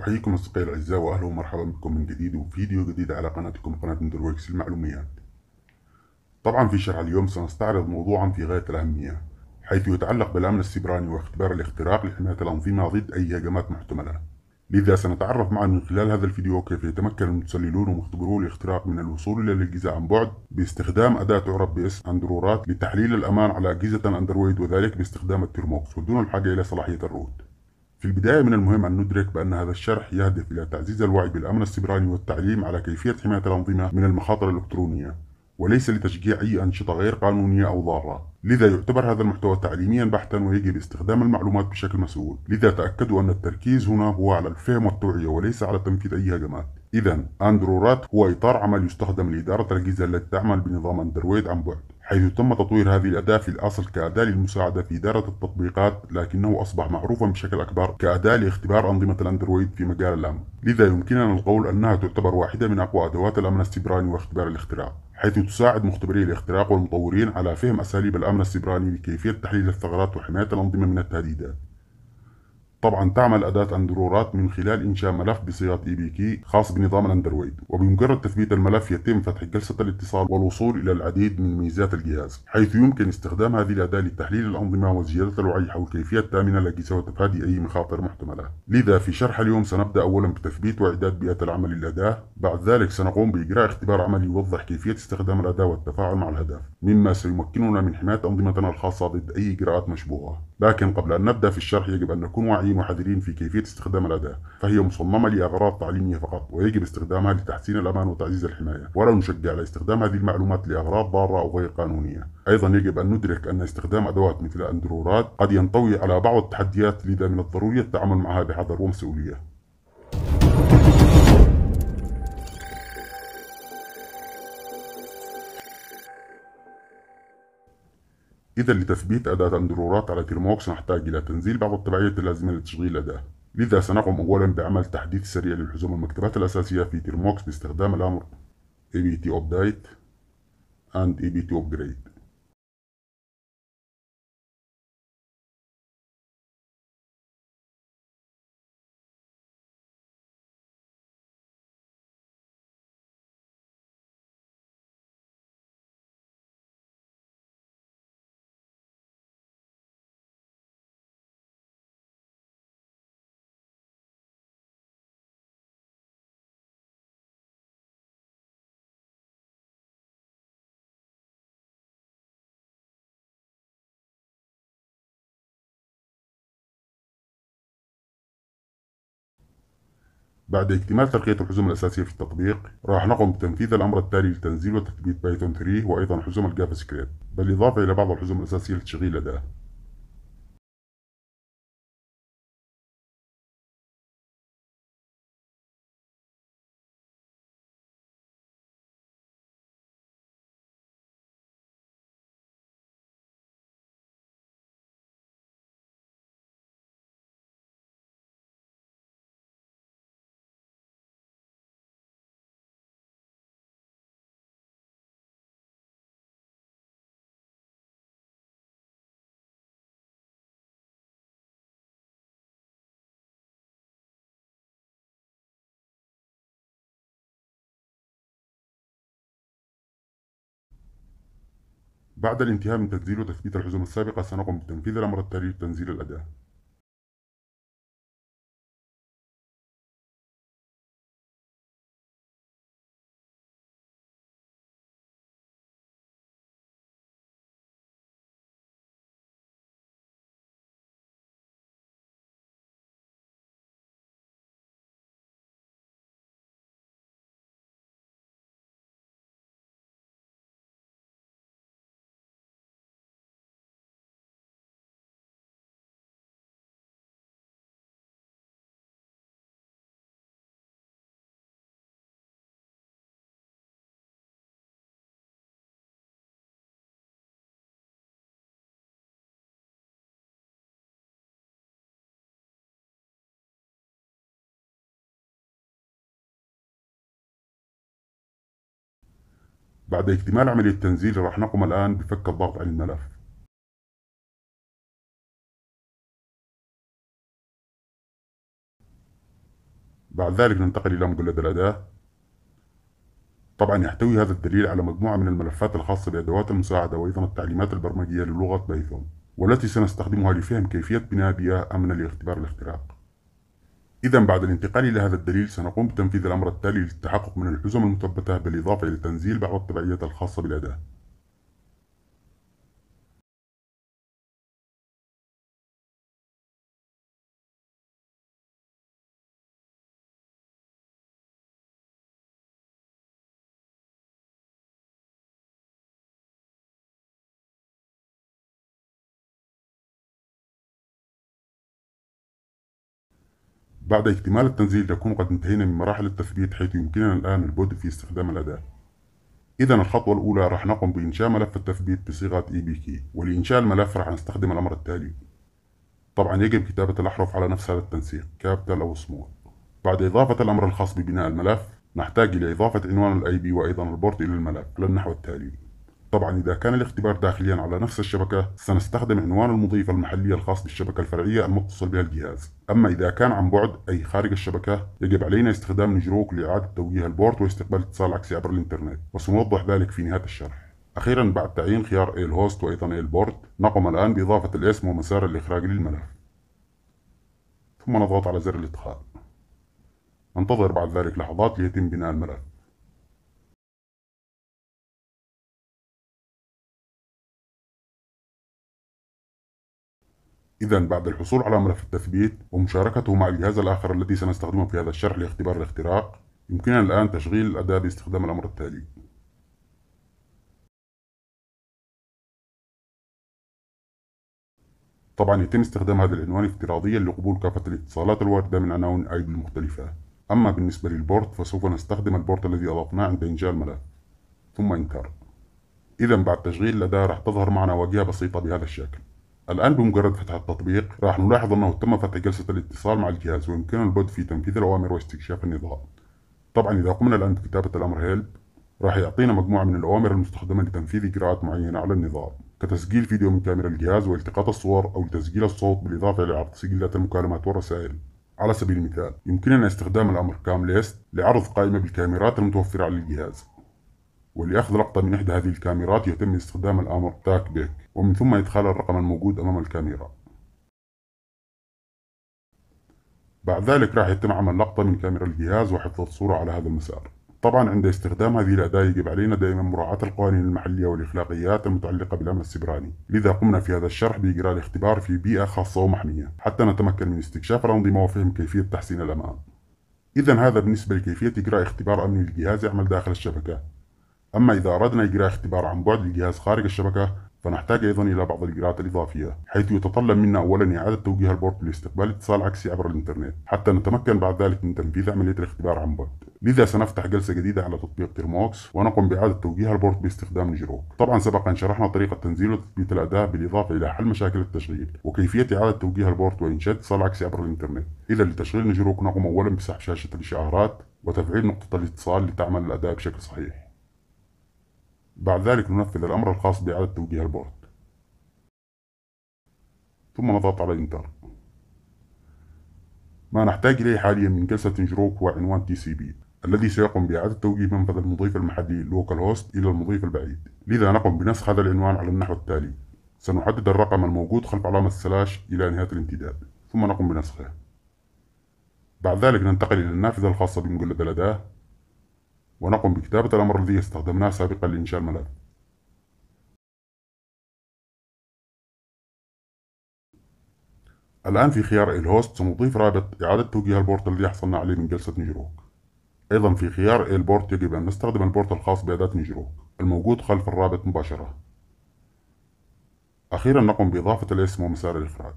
أحييكم أصدقائي الأعزاء وأهلا ومرحبا بكم من جديد وفيديو جديد على قناتكم قناة مدروكس المعلوميات طبعا في شرح اليوم سنستعرض موضوعا في غاية الأهمية حيث يتعلق بالأمن السيبراني واختبار الاختراق لحماية الأنظمة ضد أي هجمات محتملة لذا سنتعرف معا من خلال هذا الفيديو كيف يتمكن المتسللون ومختبرو الاختراق من الوصول إلى الأجهزة عن بعد باستخدام أداة تعرف باسم أندرورات لتحليل الأمان على أجهزة أندرويد وذلك باستخدام الترموكس ودون الحاجة إلى صلاحية الروت في البداية من المهم أن ندرك بأن هذا الشرح يهدف إلى تعزيز الوعي بالأمن السبراني والتعليم على كيفية حماية الأنظمة من المخاطر الإلكترونية وليس لتشجيع أي أنشطة غير قانونية أو ضارة لذا يعتبر هذا المحتوى تعليميا بحتا ويجب استخدام المعلومات بشكل مسؤول لذا تأكدوا أن التركيز هنا هو على الفهم والتوعية وليس على تنفيذ أي هجمات إذا أندرو رات هو إطار عمل يستخدم لإدارة الأجهزة التي تعمل بنظام أندرويد عن بعد حيث تم تطوير هذه الأداة في الأصل كأداة للمساعدة في إدارة التطبيقات لكنه أصبح معروفا بشكل أكبر كأداة لاختبار أنظمة الأندرويد في مجال الأمن لذا يمكننا القول أنها تعتبر واحدة من أقوى أدوات الأمن السيبراني واختبار الاختراق حيث تساعد مختبري الاختراق والمطورين على فهم أساليب الأمن السيبراني لكيفية تحليل الثغرات وحماية الأنظمة من التهديدات طبعا تعمل أداة أندرورات من خلال إنشاء ملف بصيغة اي بي كي خاص بنظام الأندرويد وبمجرد تثبيت الملف يتم فتح جلسة الاتصال والوصول إلى العديد من ميزات الجهاز حيث يمكن استخدام هذه الأداة لتحليل الأنظمة وزيادة الوعي حول كيفية تأمين الأجهزة وتفادي أي مخاطر محتملة لذا في شرح اليوم سنبدأ أولا بتثبيت وإعداد بيئة العمل للأداة بعد ذلك سنقوم بإجراء اختبار عملي يوضح كيفية استخدام الأداة والتفاعل مع الهدف مما سيمكننا من حماية أنظمتنا الخاصة ضد أي إجراءات مشبوهة لكن قبل أن نبدأ في الشرح يجب أن نكون واعيين وحذرين في كيفية استخدام الأداة فهي مصممة لأغراض تعليمية فقط ويجب استخدامها لتحسين الأمان وتعزيز الحماية ولا نشجع على استخدام هذه المعلومات لأغراض ضارة أو غير قانونية أيضا يجب أن ندرك أن استخدام أدوات مثل الأندرورات قد ينطوي على بعض التحديات لذا من الضروري التعامل معها بحذر ومسؤولية إذا لتثبيت أداة أندرورات على تيرموكس نحتاج إلى تنزيل بعض التبعيات اللازمة لتشغيل الأداة لذا سنقوم أولا بعمل تحديث سريع للحزوم المكتبات الأساسية في تيرموكس باستخدام الأمر apt-update and apt-upgrade بعد اكتمال ترقية الحزم الأساسية في التطبيق، راح نقوم بتنفيذ الأمر التالي لتنزيل وتثبيت بايثون 3 وأيضا حزم الجافا سكريبت، بالإضافة إلى بعض الحزم الأساسية لتشغيل أداة بعد الانتهاء من تسجيل وتثبيت الحزم السابقة سنقوم بتنفيذ الأمر التالي لتنزيل الأداة بعد اكتمال عملية التنزيل راح نقوم الآن بفك الضغط عن الملف بعد ذلك ننتقل إلى مجلد الأداة طبعا يحتوي هذا الدليل على مجموعة من الملفات الخاصة بأدوات المساعدة وأيضا التعليمات البرمجية للغة بايثون والتي سنستخدمها لفهم كيفية بناء بيئة آمنة لاختبار الاختراق إذا بعد الانتقال إلى هذا الدليل سنقوم بتنفيذ الأمر التالي للتحقق من الحزم المثبتة بالإضافة إلى تنزيل بعض التبعيات الخاصة بالأداة بعد اكتمال التنزيل نكون قد انتهينا من مراحل التثبيت حيث يمكننا الآن البدء في استخدام الأداة. إذا الخطوة الأولى راح نقوم بإنشاء ملف التثبيت بصيغة EBK ولإنشاء الملف راح نستخدم الأمر التالي. طبعا يجب كتابة الأحرف على نفس هذا التنسيق كابتل أو سمول. بعد إضافة الأمر الخاص ببناء الملف نحتاج إلى إضافة عنوان ال IP وأيضا البورت إلى الملف على النحو التالي. طبعا إذا كان الاختبار داخليا على نفس الشبكة سنستخدم عنوان المضيفة المحلية الخاص بالشبكة الفرعية المتصل بها الجهاز أما إذا كان عن بعد أي خارج الشبكة يجب علينا استخدام نجروك لإعادة توجيه البورت واستقبال اتصال عكسي عبر الإنترنت وسنوضح ذلك في نهاية الشرح أخيرا بعد تعيين خيار A هوست وأيضا A بورت نقوم الآن بإضافة الاسم ومسار الإخراج للملف ثم نضغط على زر الإدخال ننتظر بعد ذلك لحظات ليتم بناء الملف إذا بعد الحصول على ملف التثبيت ومشاركته مع الجهاز الآخر الذي سنستخدمه في هذا الشرح لاختبار الاختراق يمكننا الآن تشغيل الأداة باستخدام الأمر التالي طبعا يتم استخدام هذا العنوان افتراضيا لقبول كافة الاتصالات الواردة من عناوين ايد المختلفة أما بالنسبة للبورت فسوف نستخدم البورت الذي أضفناه عند إنشاء الملف ثم إنكار إذا بعد تشغيل الأداة راح تظهر معنا واجهة بسيطة بهذا الشكل الآن بمجرد فتح التطبيق راح نلاحظ أنه تم فتح جلسة الاتصال مع الجهاز ويمكننا البدء في تنفيذ الأوامر واستكشاف النظام طبعا إذا قمنا الآن بكتابة الأمر هيلب راح يعطينا مجموعة من الأوامر المستخدمة لتنفيذ إجراءات معينة على النظام كتسجيل فيديو من كاميرا الجهاز والتقاط الصور أو تسجيل الصوت بالإضافة لعرض سجلات المكالمات والرسائل على سبيل المثال يمكننا استخدام الأمر كام ليست لعرض قائمة بالكاميرات المتوفرة على الجهاز ولأخذ لقطة من إحدى هذه الكاميرات يتم استخدام الأمر تاك بيك ومن ثم إدخال الرقم الموجود أمام الكاميرا بعد ذلك راح يتم عمل لقطة من كاميرا الجهاز وحفظ الصورة على هذا المسار طبعا عند استخدام هذه الأداة يجب علينا دائما مراعاة القوانين المحلية والإخلاقيات المتعلقة بالأمن السبراني لذا قمنا في هذا الشرح بإجراء الاختبار في بيئة خاصة ومحمية حتى نتمكن من استكشاف الأنظمة وفهم كيفية تحسين الأمان إذا هذا بالنسبة لكيفية إجراء اختبار أمني للجهاز يعمل داخل الشبكة أما إذا أردنا إجراء اختبار عن بعد للجهاز خارج الشبكة فنحتاج أيضا إلى بعض الإجراءات الإضافية حيث يتطلب منا أولا إعادة توجيه البورد لاستقبال اتصال عكسي عبر الإنترنت حتى نتمكن بعد ذلك من تنفيذ عملية الاختبار عن بعد لذا سنفتح جلسة جديدة على تطبيق تيرموكس ونقوم بإعادة توجيه البورد باستخدام نجروك طبعا سبق أن شرحنا طريقة تنزيل وتثبيت الاداء بالإضافة إلى حل مشاكل التشغيل وكيفية إعادة توجيه البورد وإنشاء اتصال عكسي عبر الإنترنت إذا لتشغيل نجروك نقوم أولا بسحب شاشة الإشعارات وتفعيل نقطة الاتصال لتعمل الاداء بشكل صحيح بعد ذلك ننفذ الأمر الخاص بإعادة توجيه البورد ثم نضغط على إنتر ما نحتاج إليه حاليا من جلسة جروك هو عنوان تي سي بي الذي سيقوم بإعادة توجيه منفذ المضيف المحلي لوكال هوست إلى المضيف البعيد لذا نقوم بنسخ هذا العنوان على النحو التالي سنحدد الرقم الموجود خلف علامة سلاش إلى نهاية الامتداد ثم نقوم بنسخه بعد ذلك ننتقل إلى النافذة الخاصة بمجلد الأداة ونقوم بكتابة الأمر الذي استخدمناه سابقا لإنشاء الملف الآن في خيار الهوست سنضيف رابط إعادة توجيه البورت الذي حصلنا عليه من جلسة نجروك أيضا في خيار البورت يجب أن نستخدم البورت الخاص بأداة نجروك الموجود خلف الرابط مباشرة أخيرا نقوم بإضافة الاسم ومسار الإخراج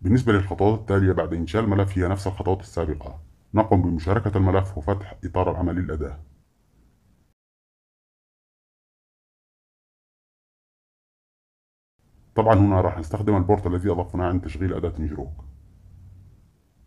بالنسبة للخطوات التالية بعد إنشاء الملف هي نفس الخطوات السابقة نقوم بمشاركة الملف وفتح إطار العمل للأداة طبعا هنا راح نستخدم البورت الذي أضفناه عند تشغيل أداة نجروك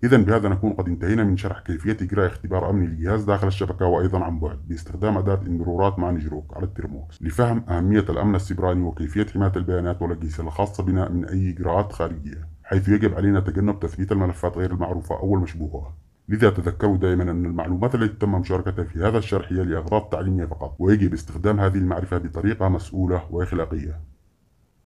إذا بهذا نكون قد انتهينا من شرح كيفية إجراء اختبار أمني للجهاز داخل الشبكة وأيضا عن بعد باستخدام أداة المرورات مع نجروك على الترموكس لفهم أهمية الأمن السبراني وكيفية حماية البيانات والأجهزة الخاصة بنا من أي إجراءات خارجية حيث يجب علينا تجنب تثبيت الملفات غير المعروفة أو المشبوهة لذا تذكروا دائما أن المعلومات التي تم مشاركتها في هذا الشرح هي لأغراض تعليمية فقط ويجب استخدام هذه المعرفة بطريقة مسؤولة وأخلاقية